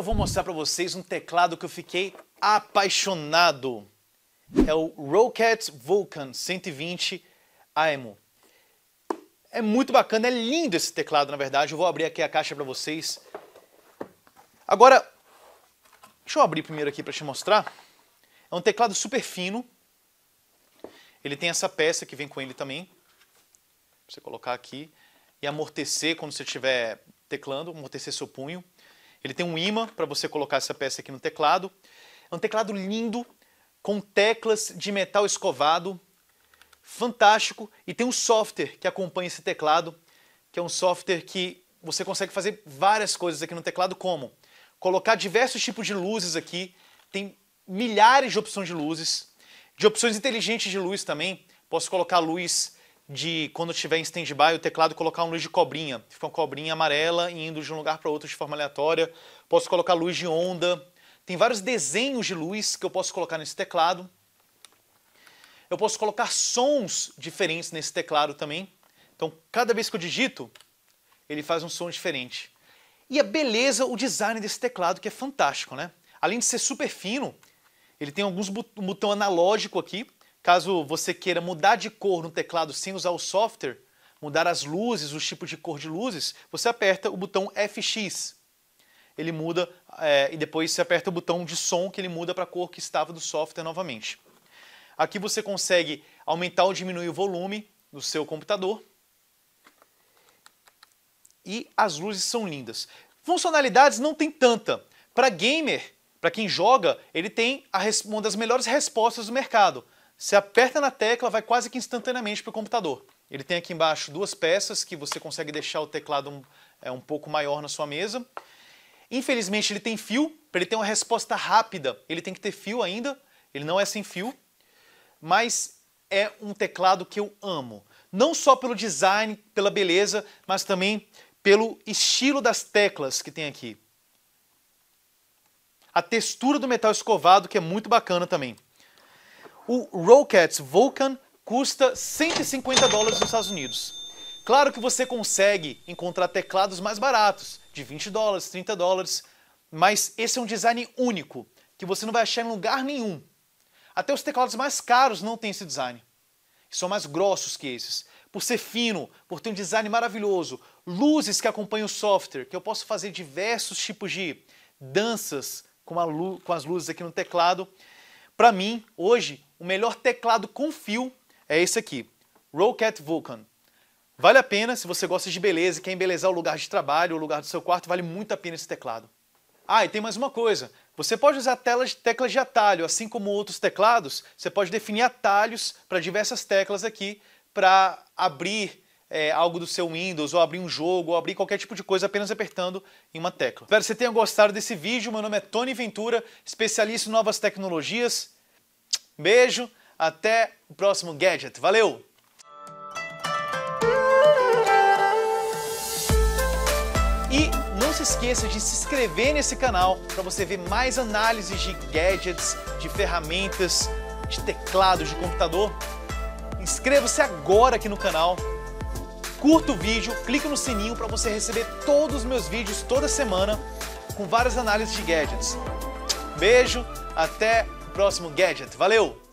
eu vou mostrar para vocês um teclado que eu fiquei apaixonado. É o Rocket Vulcan 120 AEMO. É muito bacana, é lindo esse teclado, na verdade. Eu vou abrir aqui a caixa para vocês. Agora, deixa eu abrir primeiro aqui para te mostrar. É um teclado super fino. Ele tem essa peça que vem com ele também. Pra você colocar aqui e amortecer quando você estiver teclando, amortecer seu punho. Ele tem um imã para você colocar essa peça aqui no teclado. É um teclado lindo, com teclas de metal escovado, fantástico, e tem um software que acompanha esse teclado, que é um software que você consegue fazer várias coisas aqui no teclado, como colocar diversos tipos de luzes aqui, tem milhares de opções de luzes, de opções inteligentes de luz também, posso colocar luz de quando estiver em stand-by o teclado colocar uma luz de cobrinha, fica uma cobrinha amarela indo de um lugar para outro de forma aleatória. Posso colocar luz de onda. Tem vários desenhos de luz que eu posso colocar nesse teclado. Eu posso colocar sons diferentes nesse teclado também. Então, cada vez que eu digito, ele faz um som diferente. E a é beleza, o design desse teclado que é fantástico, né? Além de ser super fino, ele tem alguns botão analógico aqui Caso você queira mudar de cor no teclado sem usar o software, mudar as luzes, o tipo de cor de luzes, você aperta o botão FX. Ele muda é, e depois você aperta o botão de som que ele muda para a cor que estava do software novamente. Aqui você consegue aumentar ou diminuir o volume do seu computador. E as luzes são lindas. Funcionalidades não tem tanta. Para gamer, para quem joga, ele tem uma das melhores respostas do mercado. Você aperta na tecla, vai quase que instantaneamente para o computador. Ele tem aqui embaixo duas peças que você consegue deixar o teclado um, é, um pouco maior na sua mesa. Infelizmente ele tem fio, para ele ter uma resposta rápida ele tem que ter fio ainda, ele não é sem fio, mas é um teclado que eu amo. Não só pelo design, pela beleza, mas também pelo estilo das teclas que tem aqui. A textura do metal escovado que é muito bacana também. O Rockets Vulcan custa 150 dólares nos Estados Unidos. Claro que você consegue encontrar teclados mais baratos, de 20 dólares, 30 dólares, mas esse é um design único, que você não vai achar em lugar nenhum. Até os teclados mais caros não têm esse design. São mais grossos que esses. Por ser fino, por ter um design maravilhoso, luzes que acompanham o software, que eu posso fazer diversos tipos de danças com, lu com as luzes aqui no teclado. Para mim, hoje, o melhor teclado com fio é esse aqui, Rocket Vulcan. Vale a pena, se você gosta de beleza e quer embelezar o lugar de trabalho, o lugar do seu quarto, vale muito a pena esse teclado. Ah, e tem mais uma coisa. Você pode usar telas, teclas de atalho, assim como outros teclados, você pode definir atalhos para diversas teclas aqui, para abrir é, algo do seu Windows, ou abrir um jogo, ou abrir qualquer tipo de coisa apenas apertando em uma tecla. Espero que você tenha gostado desse vídeo. Meu nome é Tony Ventura, especialista em novas tecnologias. Beijo, até o próximo Gadget. Valeu! E não se esqueça de se inscrever nesse canal para você ver mais análises de gadgets, de ferramentas, de teclados, de computador. Inscreva-se agora aqui no canal. Curta o vídeo, clique no sininho para você receber todos os meus vídeos toda semana com várias análises de gadgets. Beijo, até próximo gadget. Valeu!